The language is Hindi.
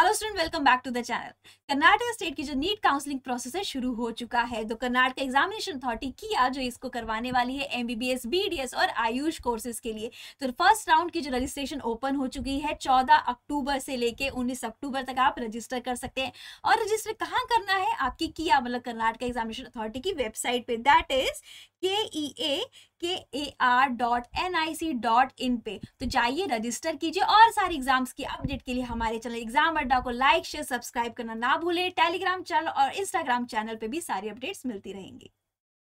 hello student welcome back to the channel Karnataka state की जो नीट काउंसलिंग प्रोसेस है शुरू हो चुका है तो कर्नाटक एग्जामिनेशन अथॉरिटी किया जो इसको करवाने वाली है एमबीबीएस बीडीएस और आयुष कोर्सेज के लिए तो फर्स्ट राउंड की जो रजिस्ट्रेशन ओपन हो चुकी है 14 अक्टूबर से लेके 19 अक्टूबर तक आप रजिस्टर कर सकते हैं और रजिस्टर कहाँ करना आपकी किया मतलब कर्नाटक एग्जामिनेशन अथॉरिटी की वेबसाइट पे that is K E A K A R dot N I C dot in पे तो जाइए रजिस्टर कीजिए और सारे एग्जाम्स की अपडेट के लिए हमारे चैनल एग्जाम अड्डा को लाइक शेयर सब्सक्राइब करना ना भूलें टेलीग्राम चैनल और इंस्टाग्राम चैनल पे भी सारी अपडेट्स मिलती रहेंगी